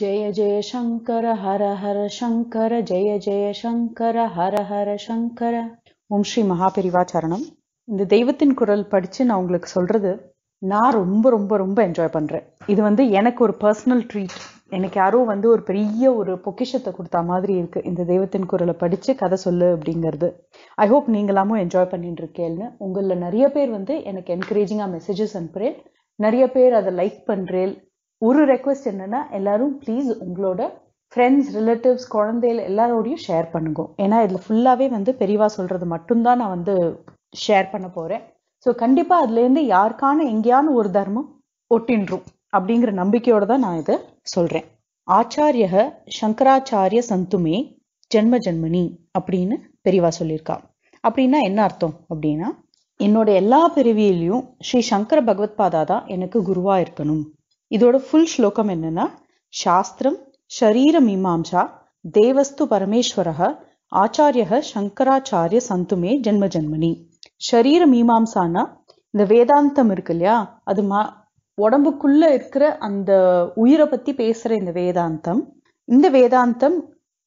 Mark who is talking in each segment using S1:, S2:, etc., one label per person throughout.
S1: ஜெய ஜெய சங்கர ஹர ஹர சங்கர ஜெய जय சங்கர ஹர ஹர சங்கர ஓம் ஸ்ரீ மகாபெரிவா சரணம் இந்த தெய்வத்தின் குரல் படித்து நான் உங்களுக்கு சொல்கிறது நான் ரொம்ப ரொம்ப ரொம்ப என்ஜாய் பண்ணுறேன் இது வந்து எனக்கு ஒரு பர்சனல் ட்ரீட் எனக்கு யாரோ வந்து ஒரு பெரிய ஒரு பொக்கிஷத்தை கொடுத்தா மாதிரி இருக்குது இந்த தெய்வத்தின் குரலை படித்து கதை சொல்லு அப்படிங்கிறது ஐ ஹோப் நீங்களாமும் என்ஜாய் பண்ணிட்டு இருக்கேன்னு உங்களில் நிறைய பேர் வந்து எனக்கு என்கரேஜிங்காக மெசேஜஸ் அனுப்புறேன் நிறைய பேர் அதை லைக் பண்ணுறேன் ஒரு ரெக்வெஸ்ட் என்னென்னா எல்லாரும் ப்ளீஸ் உங்களோட ஃப்ரெண்ட்ஸ் ரிலேட்டிவ்ஸ் குழந்தைகள் எல்லாரோடையும் ஷேர் பண்ணுங்க ஏன்னா இதில் ஃபுல்லாகவே வந்து பெரியவா சொல்கிறது மட்டும்தான் நான் வந்து ஷேர் பண்ண போகிறேன் ஸோ கண்டிப்பாக அதுலேருந்து யாருக்கான எங்கேயான ஒரு தர்மம் ஒட்டின்றும் அப்படிங்கிற நம்பிக்கையோடு தான் நான் இதை சொல்கிறேன் ஆச்சாரிய சங்கராச்சாரிய சந்துமே ஜென்ம ஜென்மனி அப்படின்னு பெரியவா சொல்லியிருக்கா அப்படின்னா என்ன அர்த்தம் அப்படின்னா என்னோட எல்லா பிரிவியிலையும் ஸ்ரீ சங்கர பகவத் பாதா தான் எனக்கு குருவாக இருக்கணும் இதோட ஃபுல் ஸ்லோகம் என்னன்னா சாஸ்திரம் ஷரீர மீமாம்சா தேவஸ்து பரமேஸ்வரக ஆச்சாரியக சங்கராச்சாரிய சந்துமே ஜென்ம ஜென்மனி ஷரீர மீமாம்சானா இந்த வேதாந்தம் இருக்கு இல்லையா அது மா உடம்புக்குள்ள இருக்கிற அந்த உயிரை பத்தி பேசுற இந்த வேதாந்தம் இந்த வேதாந்தம்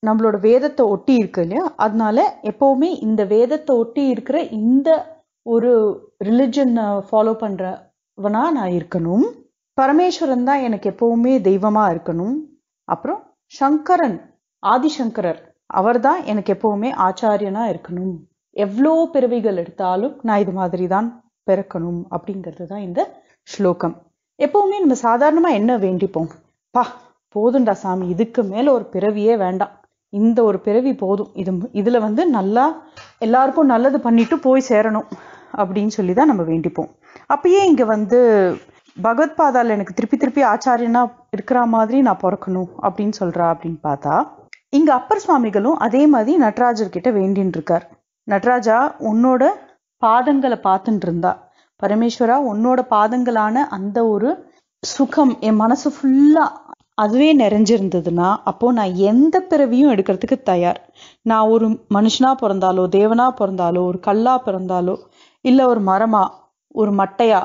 S1: நம்மளோட வேதத்தை ஒட்டி இருக்கு இல்லையா அதனால எப்பவுமே இந்த வேதத்தை ஒட்டி இருக்கிற இந்த ஒரு ரிலிஜன் ஃபாலோ பண்றவனா நான் இருக்கணும் பரமேஸ்வரன் தான் எனக்கு எப்போவுமே தெய்வமா இருக்கணும் அப்புறம் சங்கரன் ஆதிசங்கரர் அவர் தான் எனக்கு எப்போவுமே ஆச்சாரியனா இருக்கணும் எவ்வளோ பிறவிகள் எடுத்தாலும் நான் இது மாதிரி தான் பிறக்கணும் அப்படிங்கிறது தான் இந்த ஸ்லோகம் எப்போவுமே நம்ம சாதாரணமா என்ன வேண்டிப்போம் பா போதுண்டா சாமி இதுக்கு மேல ஒரு பிறவியே வேண்டாம் இந்த ஒரு பிறவி போதும் இது இதுல வந்து நல்லா எல்லாருக்கும் நல்லது பண்ணிட்டு போய் சேரணும் அப்படின்னு சொல்லி தான் நம்ம வேண்டிப்போம் அப்பயே இங்க வந்து பகவத் எனக்கு திருப்பி திருப்பி ஆச்சாரியனா இருக்கிற மாதிரி நான் பிறக்கணும் அப்படின்னு சொல்றா அப்படின்னு பார்த்தா இங்க அப்பர் சுவாமிகளும் அதே மாதிரி நடராஜர் கிட்ட வேண்டின்னு இருக்கார் நடராஜா உன்னோட பாதங்களை பார்த்துட்டு இருந்தா பரமேஸ்வரா உன்னோட பாதங்களான அந்த ஒரு சுகம் என் மனசு ஃபுல்லா அதுவே நிறைஞ்சிருந்ததுன்னா அப்போ நான் எந்த பிறவியும் எடுக்கிறதுக்கு தயார் நான் ஒரு மனுஷனா பிறந்தாலோ தேவனா பிறந்தாலோ ஒரு கல்லா பிறந்தாலோ இல்லை ஒரு மரமா ஒரு மட்டையா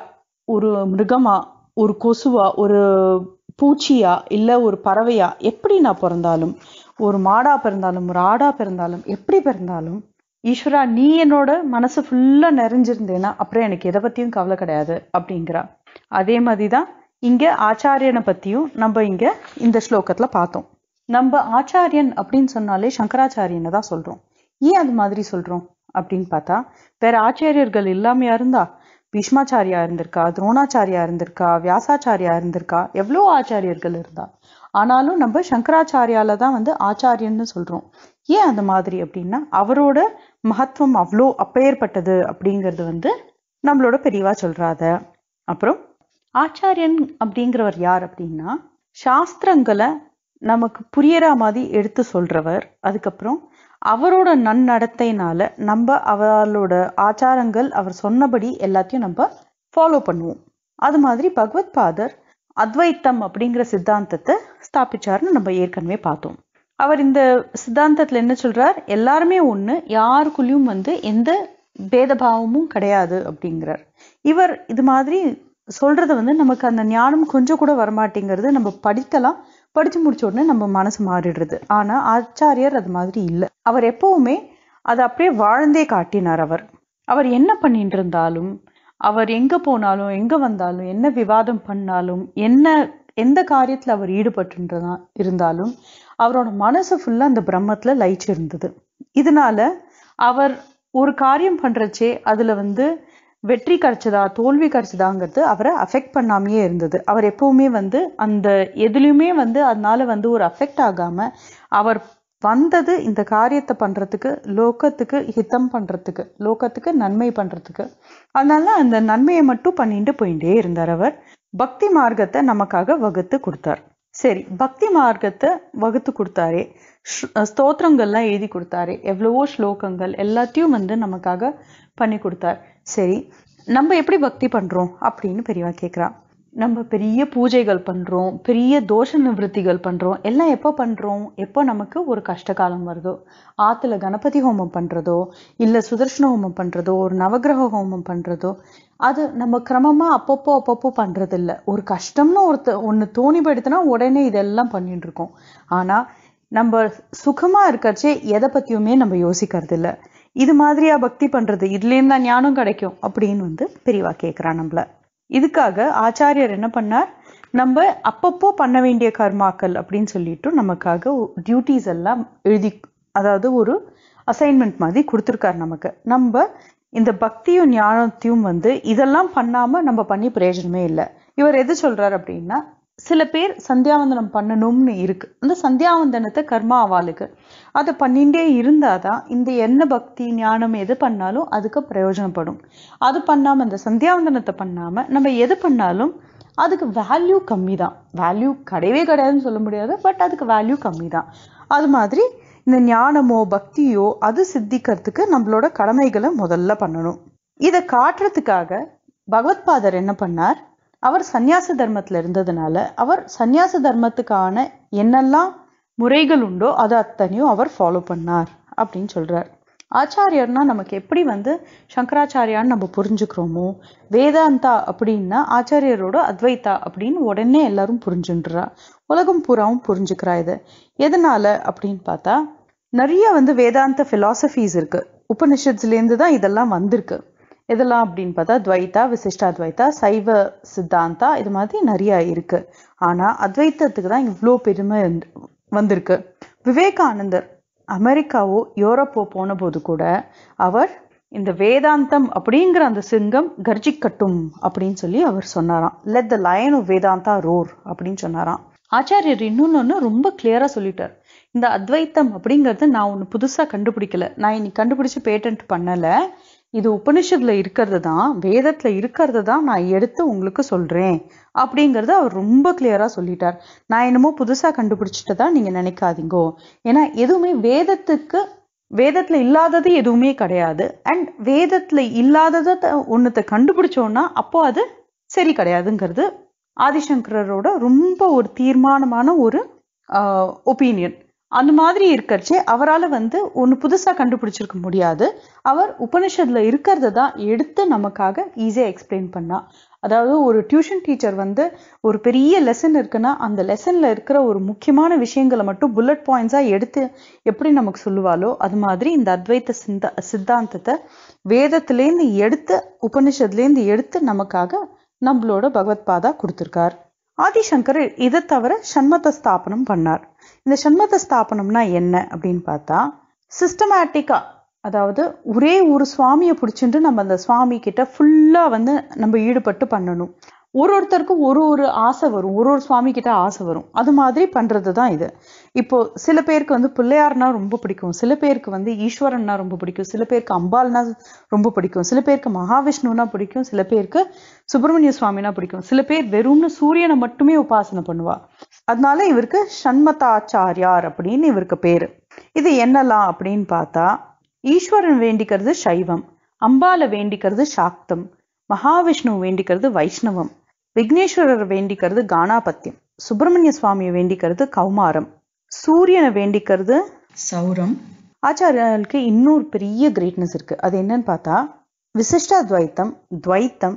S1: ஒரு மிருகமா ஒரு கொசுவா ஒரு பூச்சியா இல்லை ஒரு பறவையா எப்படி நான் பிறந்தாலும் ஒரு மாடா பிறந்தாலும் ஒரு ஆடா பிறந்தாலும் எப்படி பிறந்தாலும் ஈஸ்வரா நீ என்னோட மனசு ஃபுல்லாக நிறைஞ்சிருந்தேன்னா அப்புறம் எனக்கு எதை பற்றியும் கவலை கிடையாது அப்படிங்கிறா அதே மாதிரி தான் இங்கே ஆச்சாரியனை பற்றியும் நம்ம இங்கே இந்த ஸ்லோகத்தில் பார்த்தோம் நம்ம ஆச்சாரியன் அப்படின்னு சொன்னாலே சங்கராச்சாரியனை தான் சொல்கிறோம் ஏன் அது மாதிரி சொல்கிறோம் அப்படின்னு பார்த்தா வேற ஆச்சாரியர்கள் இல்லாமையா இருந்தா பீஷ்மாச்சாரியா இருந்திருக்கா துரோணாச்சாரியா இருந்திருக்கா வியாசாச்சாரியா இருந்திருக்கா எவ்வளோ ஆச்சாரியர்கள் இருந்தா ஆனாலும் நம்ம சங்கராச்சாரியால தான் வந்து ஆச்சாரியன்னு சொல்றோம் ஏன் அந்த மாதிரி அப்படின்னா அவரோட மகத்துவம் அவ்வளோ அப்பெயர்பட்டது அப்படிங்கிறது வந்து நம்மளோட பெரியவா சொல்றாத அப்புறம் ஆச்சாரியன் அப்படிங்கிறவர் யார் அப்படின்னா சாஸ்திரங்களை நமக்கு புரியற மாதிரி எடுத்து சொல்றவர் அதுக்கப்புறம் அவரோட நன்னடத்தைனால நம்ம அவரோட ஆச்சாரங்கள் அவர் சொன்னபடி எல்லாத்தையும் நம்ம ஃபாலோ பண்ணுவோம் அது மாதிரி பகவத் பாதர் அத்வைத்தம் அப்படிங்கிற சித்தாந்தத்தை ஸ்தாபிச்சார்னு நம்ம ஏற்கனவே பார்த்தோம் அவர் இந்த சித்தாந்தத்தில் என்ன சொல்றார் எல்லாருமே ஒன்று யாருக்குள்ளேயும் வந்து எந்த பேதபாவமும் கிடையாது அப்படிங்கிறார் இவர் இது மாதிரி சொல்றத வந்து நமக்கு அந்த ஞானம் கொஞ்சம் கூட வரமாட்டேங்கிறது நம்ம படிக்கலாம் படித்து முடிச்ச உடனே நம்ம மனசு மாறிடுறது ஆனால் ஆச்சாரியர் அது மாதிரி இல்லை அவர் எப்போவுமே அதை அப்படியே வாழ்ந்தே காட்டினார் அவர் அவர் என்ன பண்ணிட்டு இருந்தாலும் அவர் எங்கே போனாலும் எங்கே வந்தாலும் என்ன விவாதம் பண்ணாலும் என்ன எந்த காரியத்தில் அவர் ஈடுபட்டுன்றதா இருந்தாலும் அவரோட மனசு ஃபுல்லாக அந்த பிரம்மத்தில் இருந்தது இதனால அவர் ஒரு காரியம் பண்ணுறச்சே அதில் வந்து வெற்றி கிடைச்சதா தோல்வி கிடைச்சதாங்கிறது அவரை அஃபெக்ட் பண்ணாமையே இருந்தது அவர் எப்போவுமே வந்து அந்த எதுலேயுமே வந்து அதனால வந்து ஒரு அஃபெக்ட் ஆகாம அவர் வந்தது இந்த காரியத்தை பண்றதுக்கு லோக்கத்துக்கு ஹித்தம் பண்றதுக்கு லோக்கத்துக்கு நன்மை பண்றதுக்கு அதனால அந்த நன்மையை மட்டும் பண்ணிட்டு போயிட்டே இருந்தார் அவர் பக்தி மார்க்கத்தை நமக்காக வகுத்து கொடுத்தார் சரி பக்தி மார்க்கத்தை வகுத்து கொடுத்தாரே ஸ்தோத்திரங்கள்லாம் எழுதி கொடுத்தாரு எவ்வளவோ ஸ்லோகங்கள் எல்லாத்தையும் வந்து நமக்காக பண்ணி கொடுத்தார் சரி நம்ம எப்படி பக்தி பண்ணுறோம் அப்படின்னு பெரியவா கேட்குறா நம்ம பெரிய பூஜைகள் பண்ணுறோம் பெரிய தோஷ நிவர்த்திகள் பண்ணுறோம் எல்லாம் எப்போ பண்ணுறோம் எப்போ நமக்கு ஒரு கஷ்ட காலம் வருதோ ஆற்றுல கணபதி ஹோமம் பண்ணுறதோ இல்லை சுதர்ஷன ஹோமம் பண்ணுறதோ ஒரு நவகிரக ஹோமம் பண்ணுறதோ அது நம்ம கிரமமாக அப்பப்போ அப்பப்போ பண்ணுறதில்ல ஒரு கஷ்டம்னு ஒருத்த ஒன்று தோணிப்படுத்தினா உடனே இதெல்லாம் பண்ணிட்டு இருக்கோம் ஆனால் நம்ம சுகமாக இருக்கிறச்சே எதை பற்றியுமே நம்ம யோசிக்கிறது இல்லை இது மாதிரியா பக்தி பண்றது இதுலேருந்து தான் ஞானம் கிடைக்கும் அப்படின்னு வந்து பெரியவா கேட்குறான் நம்மள இதுக்காக ஆச்சாரியர் என்ன பண்ணார் நம்ம அப்பப்போ பண்ண வேண்டிய கர்மாக்கள் அப்படின்னு சொல்லிட்டு நமக்காக டியூட்டிஸ் எல்லாம் எழுதி அதாவது ஒரு அசைன்மெண்ட் மாதிரி கொடுத்துருக்காரு நமக்கு நம்ம இந்த பக்தியும் ஞானத்தையும் வந்து இதெல்லாம் பண்ணாமல் நம்ம பண்ணி பிரயோஜனமே இல்லை இவர் எது சொல்றாரு அப்படின்னா சில பேர் சந்தியாவந்தனம் பண்ணணும்னு இருக்கு அந்த சந்தியாவந்தனத்தை கர்மா ஆவாளுக்கு அதை பண்ணிகிட்டே இருந்தால் தான் இந்த என்ன பக்தி ஞானம் எது பண்ணாலும் அதுக்கு பிரயோஜனப்படும் அது பண்ணாமல் இந்த சந்தியாவந்தனத்தை பண்ணாமல் நம்ம எது பண்ணாலும் அதுக்கு வேல்யூ கம்மி தான் வேல்யூ கிடையவே கிடையாதுன்னு சொல்ல முடியாது பட் அதுக்கு வேல்யூ கம்மி தான் அது மாதிரி இந்த ஞானமோ பக்தியோ அது சித்திக்கிறதுக்கு நம்மளோட கடமைகளை முதல்ல பண்ணணும் இதை காட்டுறதுக்காக பகவத்பாதர் என்ன பண்ணார் அவர் சந்யாச தர்மத்தில் இருந்ததுனால அவர் சந்யாச தர்மத்துக்கான என்னெல்லாம் முறைகள் உண்டோ அது அத்தனையும் அவர் ஃபாலோ பண்ணார் அப்படின்னு சொல்கிறார் ஆச்சாரியர்னா நமக்கு எப்படி வந்து சங்கராச்சாரியான்னு நம்ம புரிஞ்சுக்கிறோமோ வேதாந்தா அப்படின்னா ஆச்சாரியரோட அத்வைத்தா அப்படின்னு உடனே எல்லாரும் புரிஞ்சுன்றா உலகம் பூராவும் புரிஞ்சுக்கிறா இது எதனால் அப்படின்னு பார்த்தா நிறைய வந்து வேதாந்த ஃபிலாசபிஸ் இருக்குது உபனிஷத்துலேருந்து தான் இதெல்லாம் வந்திருக்கு இதெல்லாம் அப்படின்னு பார்த்தா துவைத்தா விசிஷ்டா துவைத்தா சைவ சித்தாந்தா இது மாதிரி நிறையா இருக்குது ஆனால் அத்வைத்தத்துக்கு தான் இவ்வளோ பெருமை வந்திருக்கு விவேகானந்தர் அமெரிக்காவோ யூரோப்போ போன போது கூட அவர் இந்த வேதாந்தம் அப்படிங்கிற அந்த சிங்கம் கர்ஜிக்கட்டும் அப்படின்னு சொல்லி அவர் சொன்னாராம் let the lion of Vedanta roar அப்படின்னு சொன்னாராம் ஆச்சாரியர் இன்னொன்னு ரொம்ப கிளியரா சொல்லிட்டார் இந்த அத்வைத்தம் அப்படிங்கிறது நான் ஒன்று புதுசாக கண்டுபிடிக்கல நான் இன்னைக்கு கண்டுபிடிச்சி பேட்டன்ட் பண்ணலை இது உபனிஷத்துல இருக்கிறது தான் வேதத்துல இருக்கிறது தான் நான் எடுத்து உங்களுக்கு சொல்றேன் அப்படிங்கிறத அவர் ரொம்ப கிளியரா சொல்லிட்டார் நான் என்னமோ புதுசா கண்டுபிடிச்சிட்டதா நீங்க நினைக்காதீங்கோ ஏன்னா எதுவுமே வேதத்துக்கு வேதத்துல இல்லாதது எதுவுமே கிடையாது அண்ட் வேதத்துல இல்லாததை ஒன்னத்தை கண்டுபிடிச்சோம்னா அப்போ அது சரி கிடையாதுங்கிறது ஆதிசங்கரோட ரொம்ப ஒரு தீர்மானமான ஒரு ஒப்பீனியன் அந்த மாதிரி இருக்கிறச்சே அவரால் வந்து ஒன்று புதுசாக கண்டுபிடிச்சிருக்க முடியாது அவர் உபனிஷத்தில் இருக்கிறத தான் எடுத்து நமக்காக ஈஸியாக எக்ஸ்பிளைன் பண்ணால் அதாவது ஒரு டியூஷன் டீச்சர் வந்து ஒரு பெரிய லெசன் இருக்குன்னா அந்த லெசனில் இருக்கிற ஒரு முக்கியமான விஷயங்களை மட்டும் புல்லட் பாயிண்ட்ஸாக எடுத்து எப்படி நமக்கு சொல்லுவாளோ அது மாதிரி இந்த அத்வைத்த சிந்த சித்தாந்தத்தை வேதத்துலேருந்து எடுத்து உபனிஷத்துலேருந்து எடுத்து நமக்காக நம்மளோட பகவத் பாதா கொடுத்துருக்கார் ஆதிசங்கர் இதை தவிர சண்மத ஸ்தாபனம் பண்ணார் இந்த சண்மத ஸ்தாபனம்னா என்ன அப்படின்னு பார்த்தா சிஸ்டமேட்டிக்கா அதாவது ஒரே ஒரு சுவாமியை பிடிச்சிட்டு நம்ம அந்த சுவாமி கிட்ட ஃபுல்லா வந்து நம்ம ஈடுபட்டு பண்ணணும் ஒரு ஒருத்தருக்கும் ஒரு ஒரு ஆசை வரும் ஒரு ஒரு சுவாமி கிட்ட ஆசை வரும் அது மாதிரி பண்றது தான் இது இப்போ சில பேருக்கு வந்து பிள்ளையார்னா ரொம்ப பிடிக்கும் சில பேருக்கு வந்து ஈஸ்வரன்னா ரொம்ப பிடிக்கும் சில பேருக்கு அம்பாள்னா ரொம்ப பிடிக்கும் சில பேருக்கு மகாவிஷ்ணுனா பிடிக்கும் சில பேருக்கு சுப்பிரமணிய சுவாமினா பிடிக்கும் சில பேர் வெறும்னு சூரியனை மட்டுமே உபாசனை பண்ணுவா அதனால இவருக்கு சண்மதாச்சாரியார் அப்படின்னு இவருக்கு பேரு இது என்னலாம் அப்படின்னு பார்த்தா ஈஸ்வரன் வேண்டிக்கிறது சைவம் அம்பால வேண்டிக்கிறது சாக்தம் மகாவிஷ்ணு வேண்டிக்கிறது வைஷ்ணவம் விக்னேஸ்வரர் வேண்டிக்கிறது கானாபத்தியம் சுப்பிரமணிய சுவாமியை வேண்டிக்கிறது கௌமாரம் சூரியனை வேண்டிக்கிறது சௌரம் ஆச்சாரியர்களுக்கு இன்னொரு பெரிய கிரேட்னஸ் இருக்கு அது என்னன்னு பார்த்தா விசிஷ்டா துவைத்தம் துவைத்தம்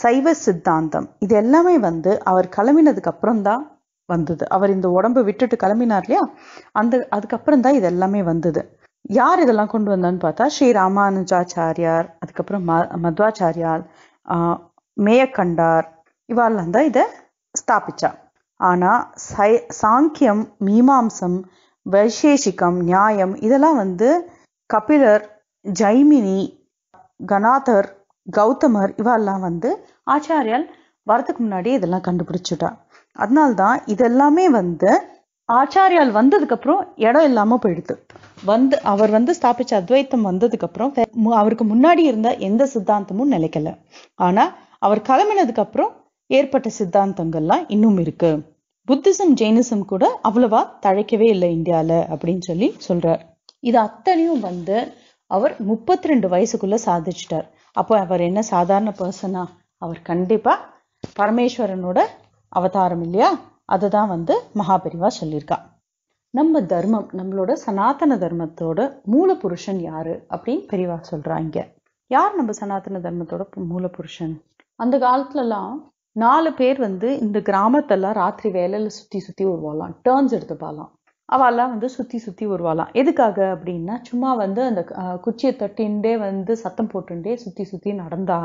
S1: சைவ சித்தாந்தம் இது எல்லாமே வந்து அவர் கிளம்பினதுக்கு அப்புறம் தான் வந்தது அவர் இந்த உடம்பு விட்டுட்டு கிளம்பினார் இல்லையா அந்த அதுக்கப்புறம் தான் இது எல்லாமே வந்தது யார் இதெல்லாம் கொண்டு வந்தான்னு பார்த்தா ஸ்ரீ ராமானுஜாச்சாரியார் அதுக்கப்புறம் ம மத்வாச்சாரியார் மேயக்கண்டார் ఇవాళ్ళంతా இதை స్థాపించాం ஆனால் சை சாங்கியம் மீமாம்சம் வைசேஷிகம் நியாயம் இதெல்லாம் வந்து கபிலர் ஜைமினி கணாதர் கௌதமர் இவெல்லாம் வந்து ஆச்சாரியால் வரதுக்கு முன்னாடி இதெல்லாம் கண்டுபிடிச்சுட்டா அதனால்தான் இதெல்லாமே வந்து ஆச்சாரியால் வந்ததுக்கப்புறம் இடம் இல்லாமல் போயிடுது வந்து அவர் வந்து ஸ்தாபிச்ச அத்வைத்தம் வந்ததுக்கப்புறம் அவருக்கு முன்னாடி இருந்த எந்த சித்தாந்தமும் நிலைக்கல ஆனால் அவர் கிளம்பினதுக்கப்புறம் ஏற்பட்ட சித்தாந்தங்கள்லாம் இன்னும் இருக்கு புத்திசம் ஜெயினிசம் கூட அவ்வளவா தழைக்கவே இல்லை இந்தியால அப்படின்னு சொல்லி சொல்றார் இது அத்தனையும் வந்து அவர் முப்பத்தி ரெண்டு வயசுக்குள்ள சாதிச்சிட்டார் அப்போ அவர் என்ன சாதாரண பர்சனா அவர் கண்டிப்பா பரமேஸ்வரனோட அவதாரம் இல்லையா அதை தான் வந்து மகாபெரிவா சொல்லியிருக்கா நம்ம தர்மம் நம்மளோட சனாதன தர்மத்தோட மூல புருஷன் யாரு அப்படின்னு பெரிவா சொல்றாங்க யார் நம்ம சனாதன தர்மத்தோட மூல புருஷன் அந்த காலத்துலலாம் நாலு பேர் வந்து இந்த கிராமத்தெல்லாம் ராத்திரி வேலையில் சுற்றி சுற்றி வருவாளாம் டேர்ன்ஸ் எடுத்து எடுத்துப்பாலாம் அவெல்லாம் வந்து சுற்றி சுற்றி வருவாளாம் எதுக்காக அப்படின்னா சும்மா வந்து அந்த குச்சியை தட்டின்ண்டே வந்து சத்தம் போட்டுண்டே சுற்றி சுற்றி நடந்தா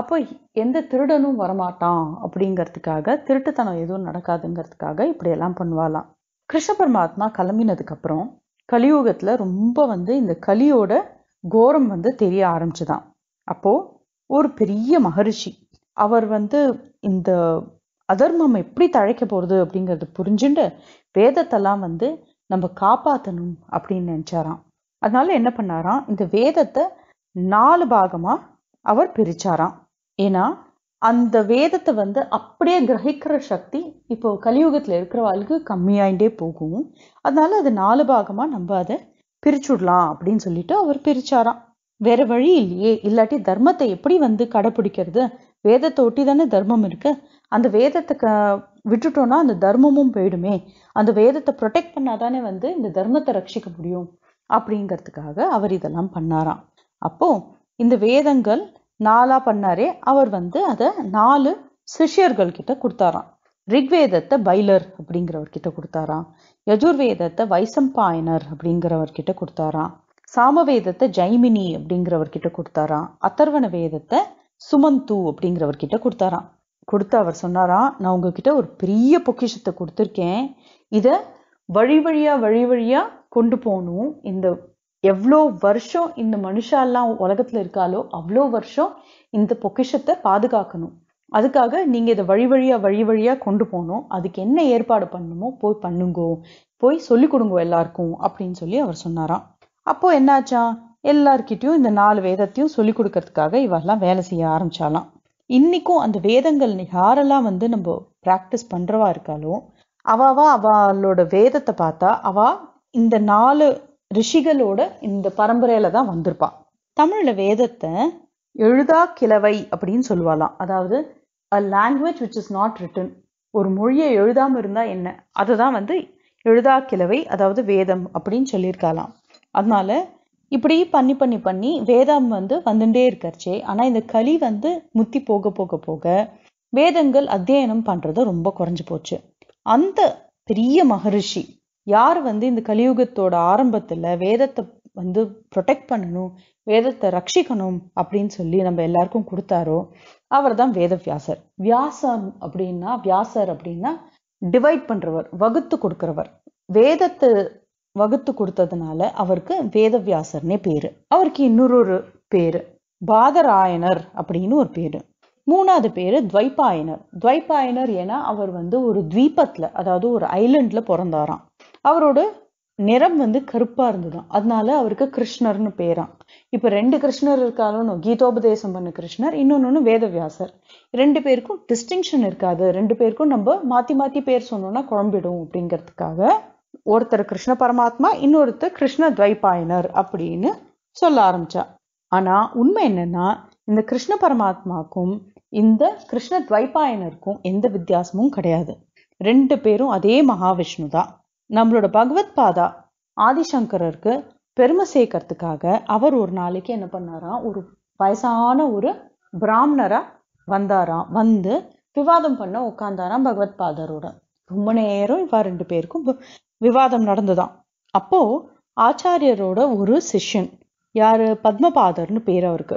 S1: அப்போ எந்த திருடனும் வரமாட்டான் அப்படிங்கிறதுக்காக திருட்டுத்தனம் எதுவும் நடக்காதுங்கிறதுக்காக இப்படியெல்லாம் பண்ணுவாளாம் கிருஷ்ண பரமாத்மா கிளம்பினதுக்கப்புறம் கலியுகத்துல ரொம்ப வந்து இந்த கலியோட கோரம் வந்து தெரிய ஆரம்பிச்சுதான் அப்போது ஒரு பெரிய மகரிஷி அவர் வந்து இந்த அதர்மம் எப்படி தழைக்க போகிறது அப்படிங்கிறத புரிஞ்சுட்டு வேதத்தெல்லாம் வந்து நம்ம காப்பாற்றணும் அப்படின்னு நினச்சாராம் அதனால என்ன பண்ணாராம் இந்த வேதத்தை நாலு பாகமாக அவர் பிரிச்சாராம் ஏன்னா அந்த வேதத்தை வந்து அப்படியே கிரகிக்கிற சக்தி இப்போ கலியுகத்தில் இருக்கிறவாளுக்கு கம்மியாயிண்டே போகும் அதனால அது நாலு பாகமாக நம்ம அதை பிரிச்சுடலாம் அப்படின்னு சொல்லிட்டு அவர் பிரிச்சாராம் வேற வழி இல்லையே இல்லாட்டி தர்மத்தை எப்படி வந்து கடைபிடிக்கிறது வேதத்தை ஒட்டி தானே தர்மம் இருக்கு அந்த வேதத்தை விட்டுட்டோன்னா அந்த தர்மமும் போயிடுமே அந்த வேதத்தை ப்ரொடெக்ட் பண்ணாதானே தானே வந்து இந்த தர்மத்தை ரட்சிக்க முடியும் அப்படிங்கிறதுக்காக அவர் இதெல்லாம் பண்ணாராம் அப்போ இந்த வேதங்கள் நாலா பண்ணாரே அவர் வந்து அதை நாலு சிஷ்யர்கள் கிட்ட கொடுத்தாராம் ரிக்வேதத்தை பைலர் அப்படிங்கிறவர்கிட்ட கொடுத்தாராம் யஜுர்வேதத்தை வைசம்பாயனர் அப்படிங்கிறவர்கிட்ட கொடுத்தாராம் சாமவேதத்தை ஜைமினி அப்படிங்கிறவர்கிட்ட கொடுத்தாராம் அத்தர்வண வேதத்தை சுமந்து அப்படிங்கிறவர்கிட்ட கொடுத்தாராம் கொடுத்து அவர் சொன்னாராம் நான் உங்ககிட்ட ஒரு பெரிய பொக்கிஷத்தை கொடுத்துருக்கேன் இதை வழி வழியாக வழி வழியாக கொண்டு போகணும் இந்த எவ்வளோ வருஷம் இந்த மனுஷாலாம் உலகத்தில் இருக்காலோ அவ்வளோ வருஷம் இந்த பொக்கிஷத்தை பாதுகாக்கணும் அதுக்காக நீங்கள் இதை வழி வழியாக வழி வழியாக கொண்டு போகணும் அதுக்கு என்ன ஏற்பாடு பண்ணணுமோ போய் பண்ணுங்கோ போய் சொல்லி கொடுங்கோ எல்லாருக்கும் அப்படின்னு சொல்லி அவர் சொன்னாராம் அப்போது என்னாச்சா எல்லார்கிட்டையும் இந்த நாலு வேதத்தையும் சொல்லி கொடுக்கறதுக்காக இவெல்லாம் வேலை செய்ய ஆரம்பிச்சாலாம் இன்னைக்கும் அந்த வேதங்கள் யாரெல்லாம் வந்து நம்ம ப்ராக்டிஸ் பண்ணுறவா இருக்காலும் அவாவா அவளோட வேதத்தை பார்த்தா அவா இந்த நாலு ரிஷிகளோட இந்த பரம்பரையில தான் வந்திருப்பா தமிழில் வேதத்தை எழுதா கிழவை அப்படின்னு சொல்லுவாளாம் அதாவது a language which is not written ஒரு மொழியை எழுதாமல் இருந்தால் என்ன அதுதான் வந்து எழுதா கிழவை அதாவது வேதம் அப்படின்னு சொல்லியிருக்காளாம் அதனால இப்படி பண்ணி பண்ணி பண்ணி வேதம் வந்து வந்துட்டே இருக்கிறச்சே ஆனால் இந்த களி வந்து முத்தி போக போக போக வேதங்கள் அத்தியனம் பண்ணுறது ரொம்ப குறைஞ்சு போச்சு அந்த பெரிய மகரிஷி யார் வந்து இந்த கலியுகத்தோட ஆரம்பத்தில் வேதத்தை வந்து ப்ரொடெக்ட் பண்ணணும் வேதத்தை ரட்சிக்கணும் அப்படின்னு சொல்லி நம்ம எல்லாருக்கும் கொடுத்தாரோ அவர் தான் வேத வியாசர் வியாசம் அப்படின்னா வியாசர் அப்படின்னா டிவைட் பண்ணுறவர் வகுத்து கொடுக்குறவர் வேதத்தை வகுத்து கொடுத்ததுனால அவருக்கு வேதவியாசர்னே பேரு அவருக்கு இன்னொரு பேரு பாதராயனர் அப்படின்னு ஒரு பேரு மூணாவது பேரு துவைப்பாயனர் துவைப்பாயனர் ஏன்னா அவர் வந்து ஒரு துவீபத்துல அதாவது ஒரு ஐலண்ட்ல பிறந்தாராம் அவரோட நிறம் வந்து கருப்பா இருந்ததுதான் அதனால அவருக்கு கிருஷ்ணர்னு பேரான் இப்ப ரெண்டு கிருஷ்ணர் இருக்காலும் கீதோபதேசம் பண்ண கிருஷ்ணர் இன்னொன்னு வேதவியாசர் ரெண்டு பேருக்கும் டிஸ்டிங்ஷன் இருக்காது ரெண்டு பேருக்கும் நம்ம மாத்தி மாத்தி பேர் சொன்னோம்னா குழம்பிடும் அப்படிங்கிறதுக்காக ஒருத்தர் கிருஷ்ண பரமாத்மா இன்னொருத்தர் கிருஷ்ண துவைபாயனர் அப்படின்னு சொல்ல ஆரம்பிச்சா ஆனா உண்மை என்னன்னா இந்த கிருஷ்ண பரமாத்மாக்கும் இந்த கிருஷ்ண துவைபாயனருக்கும் எந்த வித்தியாசமும் கிடையாது ரெண்டு பேரும் அதே மகாவிஷ்ணு தான் நம்மளோட பகவத் பாதா ஆதிசங்கரருக்கு பெருமை சேர்க்கறதுக்காக அவர் ஒரு நாளைக்கு என்ன பண்ணாராம் ஒரு வயசான ஒரு பிராமணரா வந்தாராம் வந்து விவாதம் பண்ண உட்காந்தாராம் பகவத் பாதரோட ரொம்ப நேரம் இவா ரெண்டு பேருக்கும் விவாதம் நடந்துதான் அப்போ ஆச்சாரியரோட ஒரு சிஷ்யன் யாரு பத்மபாதர்னு பேர் அவருக்கு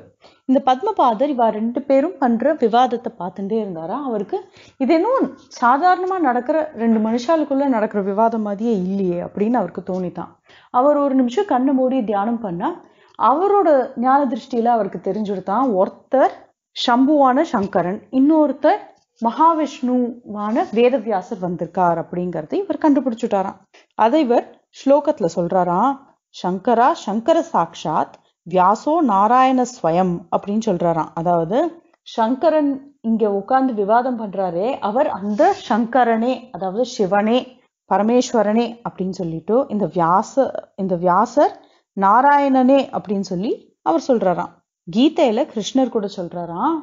S1: இந்த பத்மபாதர் இவா ரெண்டு பேரும் பண்ற விவாதத்தை பார்த்துட்டே இருந்தாரா அவருக்கு இது என்ன சாதாரணமா நடக்கிற ரெண்டு மனுஷாளுக்குள்ள நடக்கிற விவாதம் மாதிரியே இல்லையே அப்படின்னு அவருக்கு தோணித்தான் அவர் ஒரு நிமிஷம் கண்ணு மூடி தியானம் பண்ணா அவரோட ஞான திருஷ்டியில அவருக்கு தெரிஞ்சுடுதான் ஒருத்தர் சம்புவான சங்கரன் இன்னொருத்தர் மகாவிஷ்ணுவான வேதவியாசர் வந்திருக்கார் அப்படிங்கறத இவர் கண்டுபிடிச்சுட்டாராம் அதை இவர் ஸ்லோகத்துல சொல்றாராம் சங்கரா சங்கர சாக்ஷாத் வியாசோ நாராயண ஸ்வயம் அப்படின்னு சொல்றாராம் அதாவது சங்கரன் இங்க உட்கார்ந்து விவாதம் பண்றாரே அவர் அந்த சங்கரனே அதாவது சிவனே பரமேஸ்வரனே அப்படின்னு சொல்லிட்டு இந்த வியாச இந்த வியாசர் நாராயணனே அப்படின்னு சொல்லி அவர் சொல்றாராம் கீதையில கிருஷ்ணர் கூட சொல்றாராம்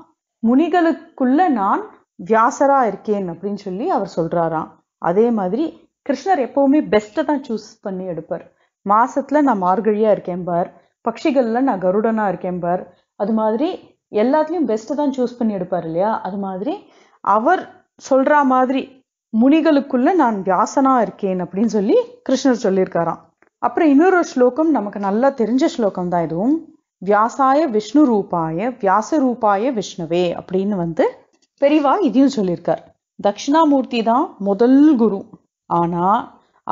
S1: முனிகளுக்குள்ள நான் வியாசராக இருக்கேன் அப்படின்னு சொல்லி அவர் சொல்கிறாராம் அதே மாதிரி கிருஷ்ணர் எப்பவுமே பெஸ்ட்டை தான் சூஸ் பண்ணி எடுப்பார் மாசத்துல நான் மார்கழியாக இருக்கேன் பார் பட்சிகள்ல நான் கருடனாக இருக்கேன் பார் அது மாதிரி எல்லாத்துலேயும் பெஸ்ட்டை தான் சூஸ் பண்ணி எடுப்பார் இல்லையா அது மாதிரி அவர் சொல்கிற மாதிரி முனிகளுக்குள்ளே நான் வியாசனாக இருக்கேன் அப்படின்னு சொல்லி கிருஷ்ணர் சொல்லியிருக்காராம் அப்புறம் இன்னொரு ஸ்லோகம் நமக்கு நல்லா தெரிஞ்ச ஸ்லோகம் தான் இதுவும் வியாசாய விஷ்ணு ரூபாய வியாச ரூபாய விஷ்ணுவே அப்படின்னு வந்து பெரிவா இதையும் சொல்லியிருக்கார் தட்சிணாமூர்த்தி தான் முதல் குரு ஆனால்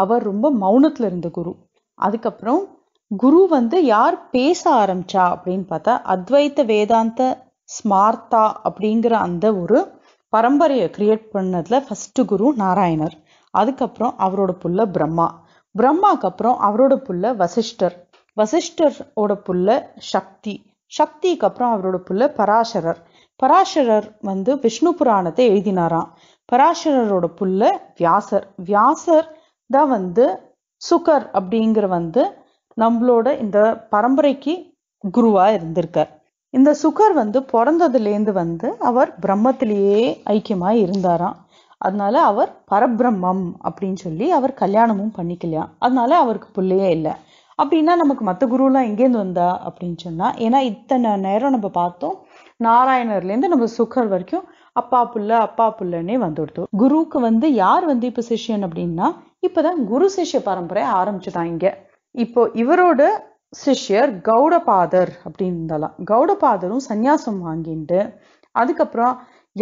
S1: அவர் ரொம்ப மௌனத்தில் இருந்த குரு அதுக்கப்புறம் குரு வந்து யார் பேச ஆரம்பிச்சா அப்படின்னு பார்த்தா அத்வைத்த வேதாந்த ஸ்மார்த்தா அப்படிங்கிற அந்த ஒரு பரம்பரையை கிரியேட் பண்ணதில் ஃபஸ்ட்டு குரு நாராயணர் அதுக்கப்புறம் அவரோட புள்ள பிரம்மா பிரம்மாக்கு அப்புறம் அவரோட புள்ள வசிஷ்டர் வசிஷ்டரோட புள்ள சக்தி சக்திக்கு அப்புறம் அவரோட புள்ள பராசரர் பராசரர் வந்து விஷ்ணு புராணத்தை எழுதினாராம் பராசரரோட புள்ள வியாசர் வியாசர் தான் வந்து சுகர் அப்படிங்கிற வந்து நம்மளோட இந்த பரம்பரைக்கு குருவா இருந்திருக்கார் இந்த சுகர் வந்து பிறந்ததுலேருந்து வந்து அவர் பிரம்மத்திலேயே ஐக்கியமாக இருந்தாராம் அதனால அவர் பரபிரம்மம் அப்படின்னு சொல்லி அவர் கல்யாணமும் பண்ணிக்கலையாம் அதனால அவருக்கு பிள்ளையே இல்லை அப்படின்னா நமக்கு மற்ற குருலாம் எங்கேருந்து வந்தா அப்படின்னு சொன்னால் ஏன்னா இத்தனை நேரம் நம்ம பார்த்தோம் நாராயணர்லேருந்து நம்ம சுக்கர் வரைக்கும் அப்பா புள்ள அப்பா புள்ளன்னே வந்துடுது குருவுக்கு வந்து யார் வந்து இப்போ சிஷ்யன் அப்படின்னா இப்போதான் குரு சிஷ்ய பரம்பரை ஆரம்பிச்சுதான் இங்க இப்போ இவரோட சிஷ்யர் கௌடபாதர் அப்படின்லாம் கௌடபாதரும் சந்நியாசம் வாங்கிட்டு அதுக்கப்புறம்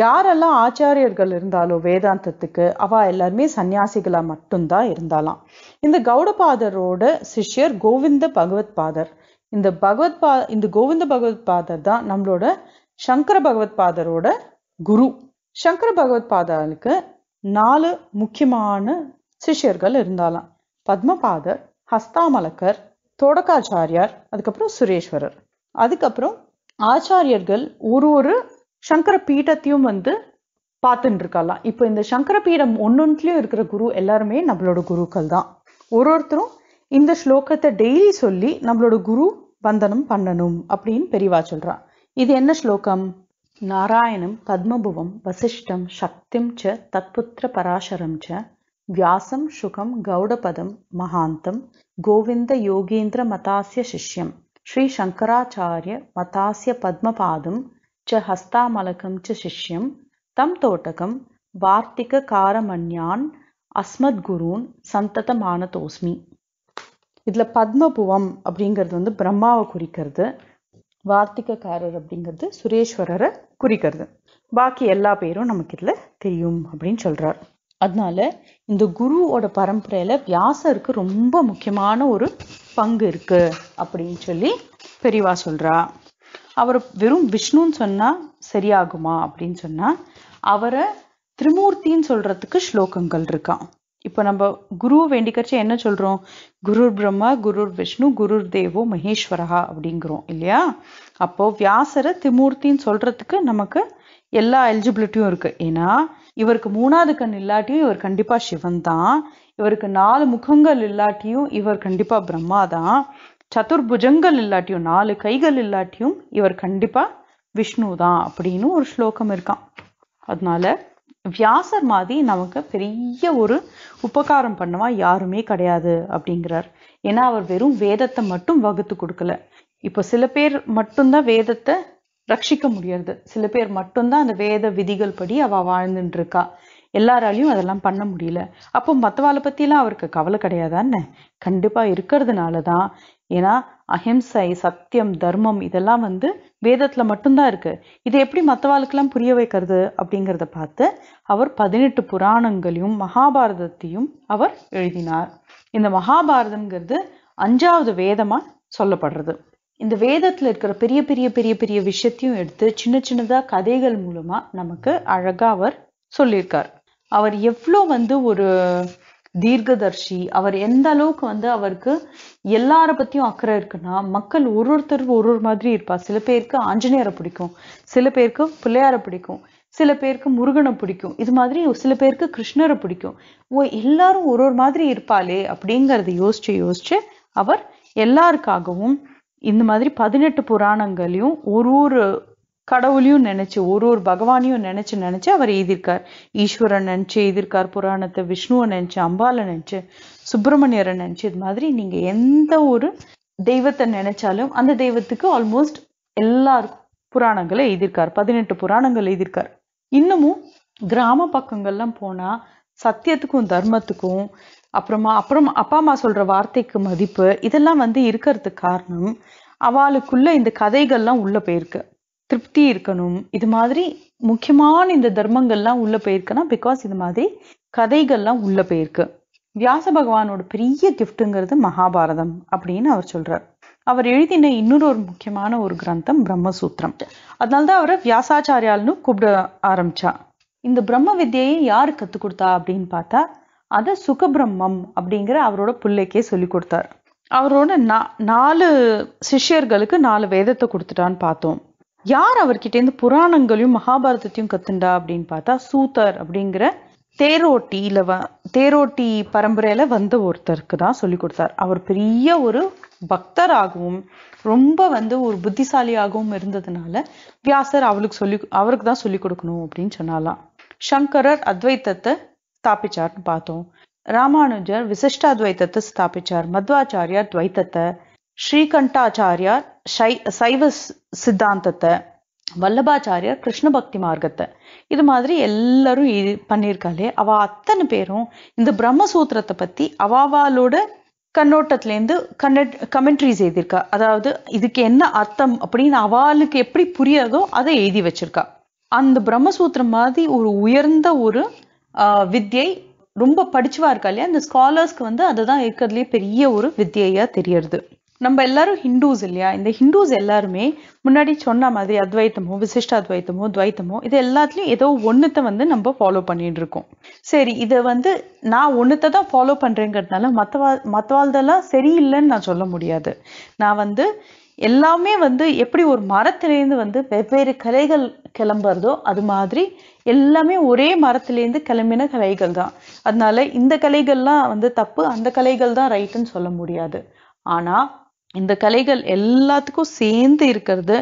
S1: யாரெல்லாம் ஆச்சாரியர்கள் இருந்தாலோ வேதாந்தத்துக்கு அவ எல்லாருமே சன்னியாசிகளா மட்டும்தான் இருந்தாலாம் இந்த கௌடபாதரோட சிஷ்யர் கோவிந்த பகவத் பாதர் இந்த பகவத் பா இந்த கோவிந்த பகவத் பாதர் தான் நம்மளோட சங்கர பகவத் பாதரோட குரு சங்கர பகவத் பாதனுக்கு நாலு முக்கியமான சிஷ்யர்கள் இருந்தாலாம் பத்மபாதர் ஹஸ்தாமலக்கர் தொடக்காச்சாரியார் அதுக்கப்புறம் சுரேஸ்வரர் அதுக்கப்புறம் ஆச்சாரியர்கள் ஒரு ஒரு சங்கர பீடத்தையும் வந்து பார்த்துட்டு இருக்கலாம் இப்போ இந்த சங்கர பீடம் ஒன்னொன்றுலையும் இருக்கிற குரு எல்லாருமே நம்மளோட குருக்கள் தான் ஒரு ஒருத்தரும் இந்த ஸ்லோகத்தை டெய்லி சொல்லி நம்மளோட குரு வந்தனம் பண்ணணும் அப்படின்னு பெரியவா சொல்றான் இது என்ன ஸ்லோகம் நாராயணம் பத்மபுவம் வசிஷ்டம் சக்திம் ச தத்புத்திர பராசரம் ச வியாசம் சுகம் கௌடபதம் மகாந்தம் கோவிந்த யோகேந்திர மதாசிய சிஷ்யம் ஸ்ரீ சங்கராச்சாரிய மதாசிய பத்மபாதம் ச ஹஸ்தாமலகம் ச சிஷ்யம் தம் தோட்டகம் வார்த்திக காரமண்யான் அஸ்மத் குருன் சந்ததமானதோஸ்மி இதில் பத்மபுவம் அப்படிங்கிறது வந்து பிரம்மாவை குறிக்கிறது வார்த்திகக்காரர் அப்படிங்கிறது சுரேஸ்வரரை குறிக்கிறது பாக்கி எல்லா பேரும் நமக்கு இதில் தெரியும் அப்படின்னு சொல்கிறார் அதனால இந்த குருவோட பரம்பரையில் வியாசருக்கு ரொம்ப முக்கியமான ஒரு பங்கு இருக்கு அப்படின்னு சொல்லி பெரியவா சொல்றா அவர் வெறும் விஷ்ணுன்னு சொன்னா சரியாகுமா அப்படின்னு சொன்னா அவரை திருமூர்த்தின்னு சொல்றதுக்கு ஸ்லோகங்கள் இருக்கான் இப்போ நம்ம குரு வேண்டிக்கிறச்சு என்ன சொல்கிறோம் குருர் பிரம்மா குருர் விஷ்ணு குருர் தேவோ மகேஸ்வரஹா அப்படிங்கிறோம் இல்லையா அப்போது வியாசரை திமூர்த்தின்னு சொல்கிறதுக்கு நமக்கு எல்லா எலிஜிபிலிட்டியும் இருக்குது ஏன்னா இவருக்கு மூணாவது கண் இல்லாட்டியும் இவர் கண்டிப்பாக சிவன் தான் இவருக்கு நாலு முகங்கள் இல்லாட்டியும் இவர் கண்டிப்பாக பிரம்மா தான் சதுர்புஜங்கள் இல்லாட்டியும் நாலு கைகள் இல்லாட்டியும் இவர் கண்டிப்பாக விஷ்ணு தான் அப்படின்னு ஒரு ஸ்லோகம் இருக்கான் அதனால வியாசர் மாதிரி நமக்கு பெரிய ஒரு உபகாரம் பண்ணவா யாருமே கிடையாது அப்படிங்கிறார் ஏன்னா அவர் வெறும் வேதத்தை மட்டும் வகுத்து கொடுக்கல இப்போ சில பேர் மட்டும்தான் வேதத்தை ரட்சிக்க முடியறது சில பேர் மட்டும்தான் அந்த வேத விதிகள் படி அவ வாழ்ந்துட்டு இருக்கா எல்லாராலையும் அதெல்லாம் பண்ண முடியல அப்போ மற்றவாளை எல்லாம் அவருக்கு கவலை கிடையாதான்னு கண்டிப்பா இருக்கிறதுனால தான் ஏன்னா அஹிம்சை சத்தியம் தர்மம் இதெல்லாம் வந்து வேதத்தில் மட்டும்தான் இருக்கு இது எப்படி மற்றவாளுக்கெல்லாம் புரிய வைக்கிறது அப்படிங்கிறத பார்த்து அவர் பதினெட்டு புராணங்களையும் மகாபாரதத்தையும் அவர் எழுதினார் இந்த மகாபாரதம்ங்கிறது அஞ்சாவது வேதமா சொல்லப்படுறது இந்த வேதத்தில் இருக்கிற பெரிய பெரிய பெரிய பெரிய விஷயத்தையும் எடுத்து சின்ன சின்னதாக கதைகள் மூலமா நமக்கு அழகா அவர் சொல்லியிருக்கார் அவர் எவ்வளோ வந்து ஒரு தீர்க்கதர்ஷி அவர் எந்த அளவுக்கு வந்து அவருக்கு எல்லார பத்தியும் அக்கறை இருக்குன்னா மக்கள் ஒரு ஒருத்தர் ஒரு ஒரு மாதிரி இருப்பா சில பேருக்கு ஆஞ்சநேயரை பிடிக்கும் சில பேருக்கு பிள்ளையாரை பிடிக்கும் சில பேருக்கு முருகனை பிடிக்கும் இது மாதிரி சில பேருக்கு கிருஷ்ணரை பிடிக்கும் ஓ எல்லாரும் ஒரு ஒரு மாதிரி இருப்பாளே அப்படிங்கிறத யோசிச்சு யோசிச்சு அவர் எல்லாருக்காகவும் இந்த மாதிரி பதினெட்டு புராணங்களையும் ஒரு ஒரு கடவுளையும் நினைச்சு ஒரு ஒரு பகவானையும் நினைச்சு நினைச்சு அவர் எழுதியிருக்கார் ஈஸ்வரன் நினைச்சு எழுதியிருக்கார் புராணத்தை விஷ்ணுவை நினைச்சு அம்பாலை நினைச்சு சுப்பிரமணியரை நினைச்சு இது மாதிரி நீங்க எந்த ஒரு தெய்வத்தை நினைச்சாலும் அந்த தெய்வத்துக்கு ஆல்மோஸ்ட் எல்லார் புராணங்களை எழுதியிருக்கார் பதினெட்டு புராணங்கள் எழுதியிருக்கார் இன்னமும் கிராம பக்கங்கள்லாம் போனா சத்தியத்துக்கும் தர்மத்துக்கும் அப்புறமா அப்புறம் அப்பா அம்மா சொல்ற வார்த்தைக்கு மதிப்பு இதெல்லாம் வந்து இருக்கிறதுக்கு காரணம் அவளுக்குள்ள இந்த கதைகள்லாம் உள்ள போயிருக்கு திருப்தி இருக்கணும் இது மாதிரி முக்கியமான இந்த தர்மங்கள்லாம் உள்ள போயிருக்குன்னா பிகாஸ் இது மாதிரி கதைகள்லாம் உள்ள போயிருக்கு வியாச பகவானோட பெரிய கிஃப்ட்டுங்கிறது மகாபாரதம் அப்படின்னு அவர் சொல்றார் அவர் எழுதின இன்னொரு ஒரு முக்கியமான ஒரு கிரந்தம் பிரம்மசூத்திரம் அதனால்தான் அவரை வியாசாச்சாரியால்னு கூப்பிட ஆரம்பிச்சா இந்த பிரம்ம வித்தியையை யார் கற்றுக் கொடுத்தா அப்படின்னு பார்த்தா அதை சுகபிரம்மம் அப்படிங்கிற அவரோட பிள்ளைக்கே சொல்லி கொடுத்தார் அவரோட நா நாலு சிஷ்யர்களுக்கு நாலு வேதத்தை கொடுத்துட்டான்னு பார்த்தோம் யார் இருந்து புராணங்களையும் மகாபாரதத்தையும் கத்துண்டா அப்படின்னு பார்த்தா சூத்தர் அப்படிங்கிற தேரோட்டியில வ தேரோட்டி பரம்பரையில வந்த ஒருத்தருக்கு தான் சொல்லி கொடுத்தார் அவர் பெரிய ஒரு பக்தராகவும் ரொம்ப வந்து ஒரு புத்திசாலியாகவும் இருந்ததுனால வியாசர் அவளுக்கு சொல்லி அவருக்கு தான் சொல்லி கொடுக்கணும் அப்படின்னு சொன்னாலாம் சங்கரர் அத்வைத்தத்தை ஸ்தாபிச்சார்னு பார்த்தோம் ராமானுஜர் விசிஷ்டாத்வைத்தத்தை ஸ்தாபிச்சார் மத்வாச்சாரியார் துவைத்தத்தை ஸ்ரீகண்டாச்சாரியார் சை சைவ சித்தாந்தத்தை வல்லபாச்சாரியார் கிருஷ்ண பக்தி மார்க்கத்தை இது மாதிரி எல்லாரும் பண்ணியிருக்காளே அவள் அத்தனை பேரும் இந்த பிரம்மசூத்திரத்தை பற்றி அவாவாலோட கண்ணோட்டத்துலேருந்து கண்ட கமெண்ட்ரிஸ் எழுதியிருக்கா அதாவது இதுக்கு என்ன அர்த்தம் அப்படின்னு அவளுக்கு எப்படி புரியாதோ அதை எழுதி வச்சிருக்கா அந்த பிரம்மசூத்திரம் மாதிரி ஒரு உயர்ந்த ஒரு வித்தியை ரொம்ப படிச்சுவா இருக்கா இல்லையா அந்த ஸ்காலர்ஸ்க்கு வந்து அதுதான் இருக்கிறதுலே பெரிய ஒரு வித்தியையாக தெரியறது நம்ம எல்லாரும் ஹிந்துஸ் இல்லையா இந்த ஹிந்துஸ் எல்லாருமே முன்னாடி சொன்ன மாதிரி அத்வைத்தமோ விசிஷ்ட அத்வைத்தமோ துவைத்தமோ இது எல்லாத்துலேயும் ஏதோ ஒன்றுத்தை வந்து நம்ம ஃபாலோ பண்ணிட்டு இருக்கோம் சரி இதை வந்து நான் ஒன்றுத்தை தான் ஃபாலோ பண்றேங்கிறதுனால மற்றவா மற்றவாழ்தெல்லாம் சரியில்லைன்னு நான் சொல்ல முடியாது நான் வந்து எல்லாமே வந்து எப்படி ஒரு மரத்திலேருந்து வந்து வெவ்வேறு கலைகள் கிளம்புறதோ அது மாதிரி எல்லாமே ஒரே மரத்திலேருந்து கிளம்பின கலைகள் தான் அதனால இந்த கலைகள்லாம் வந்து தப்பு அந்த கலைகள் தான் ரைட்டுன்னு சொல்ல முடியாது ஆனால் இந்த கலைகள் எல்லாத்துக்கும் சேர்ந்து இருக்கிறது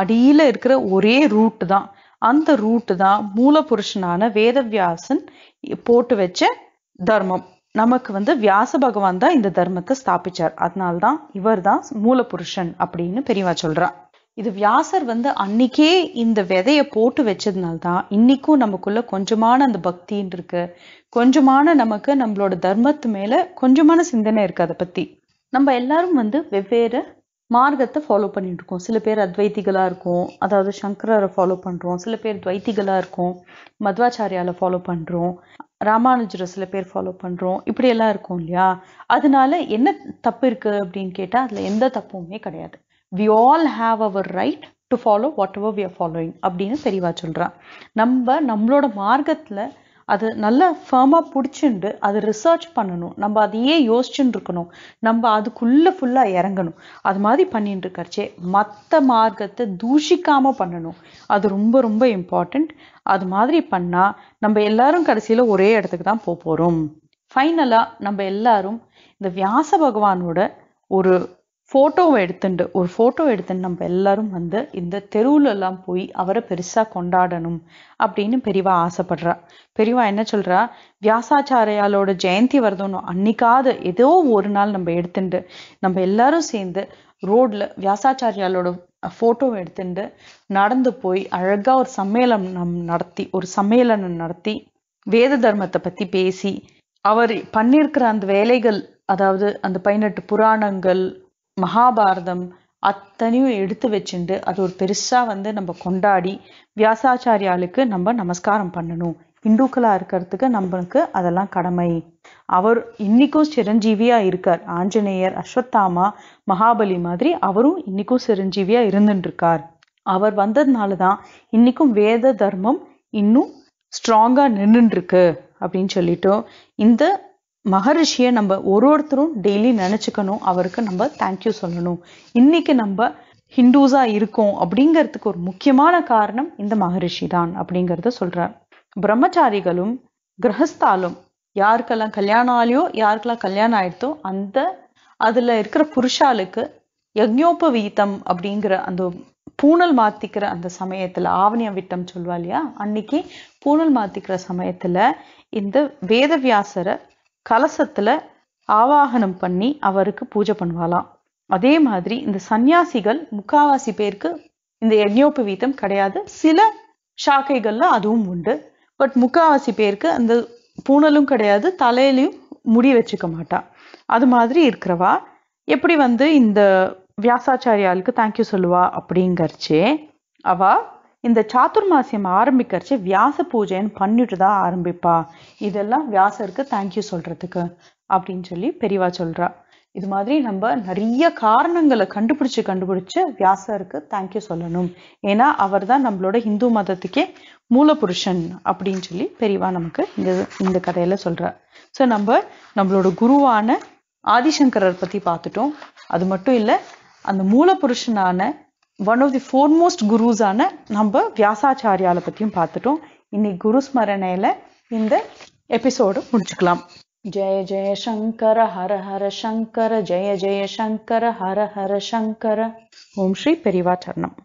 S1: அடியில் இருக்கிற ஒரே ரூட்டு தான் அந்த ரூட்டு தான் மூலபுருஷனான வேதவியாசன் போட்டு வச்ச தர்மம் நமக்கு வந்து வியாச பகவான் தான் இந்த தர்மத்தை ஸ்தாபிச்சார் அதனால்தான் இவர் தான் மூலபுருஷன் அப்படின்னு பெரியவா சொல்றான் இது வியாசர் வந்து அன்னைக்கே இந்த விதைய போட்டு வச்சதுனால தான் இன்னைக்கும் நமக்குள்ள கொஞ்சமான அந்த பக்தின்னு இருக்கு கொஞ்சமான நமக்கு நம்மளோட தர்மத்து மேல கொஞ்சமான சிந்தனை இருக்கு அதை பத்தி நம்ம எல்லாரும் வந்து வெவ்வேறு மார்க்கத்தை ஃபாலோ பண்ணிட்டு இருக்கோம் சில பேர் அத்வைத்திகளாக இருக்கும் அதாவது சங்கரரை ஃபாலோ பண்ணுறோம் சில பேர் துவைத்திகளாக இருக்கும் மத்வாச்சாரியால ஃபாலோ பண்ணுறோம் ராமானுஜரை சில பேர் ஃபாலோ பண்ணுறோம் இப்படியெல்லாம் இருக்கும் இல்லையா அதனால என்ன தப்பு இருக்குது அப்படின்னு கேட்டால் அதில் எந்த தப்புமே கிடையாது we all have our right to follow whatever we are following அப்படின்னு தெளிவாக சொல்கிறான் நம்ம நம்மளோட மார்க்கத்தில் அது நல்லா ஃபர்மாக பிடிச்சிண்டு அது ரிசர்ச் பண்ணணும் நம்ம அதையே யோசிச்சுட்டு இருக்கணும் நம்ம அதுக்குள்ளே ஃபுல்லாக இறங்கணும் அது மாதிரி பண்ணிட்டு இருக்கச்சே மற்ற மார்க்கத்தை தூஷிக்காமல் பண்ணணும் அது ரொம்ப ரொம்ப இம்பார்ட்டண்ட் அது மாதிரி பண்ணால் நம்ம எல்லாரும் கடைசியில் ஒரே இடத்துக்கு தான் போக போகிறோம் ஃபைனலாக நம்ம எல்லாரும் இந்த வியாச பகவானோட ஒரு ஃபோட்டோவை எடுத்துட்டு ஒரு ஃபோட்டோ எடுத்துட்டு நம்ம எல்லாரும் வந்து இந்த தெருவுலலாம் போய் அவரை பெருசாக கொண்டாடணும் அப்படின்னு பெரியவா ஆசைப்படுறா பெரியவா என்ன சொல்கிறா வியாசாச்சாரியாலோட ஜெயந்தி வருதுன்னு அன்னைக்காவது ஏதோ ஒரு நாள் நம்ம எடுத்துட்டு நம்ம எல்லாரும் சேர்ந்து ரோட்ல வியாசாச்சாரியாலோட ஃபோட்டோவை எடுத்துட்டு நடந்து போய் அழகாக ஒரு நம் நடத்தி ஒரு சம்மேளனம் நடத்தி வேத தர்மத்தை பற்றி பேசி அவர் பண்ணியிருக்கிற அந்த வேலைகள் அதாவது அந்த பதினெட்டு புராணங்கள் மகாபாரதம் அத்தனையும் எடுத்து வச்சுண்டு அது ஒரு பெருசாக வந்து நம்ம கொண்டாடி வியாசாச்சாரியாளுக்கு நம்ம நமஸ்காரம் பண்ணணும் இந்துக்களாக இருக்கிறதுக்கு நம்மளுக்கு அதெல்லாம் கடமை அவர் இன்னைக்கும் சிரஞ்சீவியாக இருக்கார் ஆஞ்சநேயர் அஸ்வத்தாமா மகாபலி மாதிரி அவரும் இன்னைக்கும் சிரஞ்சீவியாக இருக்கார் அவர் வந்ததுனாலதான் இன்னைக்கும் வேத தர்மம் இன்னும் ஸ்ட்ராங்காக இருக்கு அப்படின்னு சொல்லிட்டு இந்த மகரிஷியை நம்ம ஒரு ஒருத்தரும் டெய்லி நினச்சிக்கணும் அவருக்கு நம்ம தேங்க்யூ சொல்லணும் இன்னைக்கு நம்ம ஹிந்துஸாக இருக்கோம் அப்படிங்கிறதுக்கு ஒரு முக்கியமான காரணம் இந்த மகரிஷி தான் அப்படிங்கிறத சொல்கிறார் பிரம்மச்சாரிகளும் கிரகஸ்தாலும் யாருக்கெல்லாம் கல்யாணம் ஆலையோ யாருக்கெல்லாம் கல்யாணம் ஆயிடுத்தோ அந்த அதில் இருக்கிற புருஷாளுக்கு யக்ஞோபவீதம் அப்படிங்கிற அந்த பூனல் மாத்திக்கிற அந்த சமயத்தில் ஆவணிய விட்டம் சொல்வா இல்லையா அன்னைக்கு பூனல் மாத்திக்கிற சமயத்தில் இந்த வேதவியாசரை கலசத்தில் ஆவாகனம் பண்ணி அவருக்கு பூஜை பண்ணுவாளாம் அதே மாதிரி இந்த சன்னியாசிகள் முக்காவாசி பேருக்கு இந்த யஜ்ஞோபவீதம் கிடையாது சில சாக்கைகள்ல அதுவும் உண்டு பட் முக்காவாசி பேருக்கு அந்த பூனலும் கிடையாது தலையிலையும் முடி வச்சுக்க மாட்டா அது மாதிரி இருக்கிறவா எப்படி வந்து இந்த வியாசாச்சாரியாளுக்கு தேங்க்யூ சொல்லுவா அப்படிங்கறச்சே அவா இந்த சாத்துர்மாசியம் ஆரம்பிக்கிறச்சு வியாச பூஜைன்னு பண்ணிட்டு தான் ஆரம்பிப்பா இதெல்லாம் வியாசருக்கு தேங்க்யூ சொல்கிறதுக்கு அப்படின்னு சொல்லி பெரியவா சொல்றா இது மாதிரி நம்ம நிறைய காரணங்களை கண்டுபிடிச்சு கண்டுபிடிச்சு வியாசருக்கு தேங்க்யூ சொல்லணும் ஏன்னா அவர் தான் நம்மளோட இந்து மதத்துக்கே மூலபுருஷன் அப்படின்னு சொல்லி பெரியவா நமக்கு இந்த இந்த கதையில சொல்றார் ஸோ நம்ம நம்மளோட குருவான ஆதிசங்கரர் பத்தி பார்த்துட்டோம் அது மட்டும் இல்லை அந்த மூலபுருஷனான ஒன் ஆஃப் தி ஃபோர்மோஸ்ட் குருஸான நம்ம வியாசாச்சாரியால பத்தியும் பார்த்துட்டோம் இன்னைக்கு குரு ஸ்மரணையில இந்த எபிசோடு முடிச்சுக்கலாம் ஜெய ஜெய சங்கர ஹர ஹர சங்கர ஜெய ஜெய சங்கர ஹர ஹர சங்கர ஓம் ஸ்ரீ பெரிவா சரணம்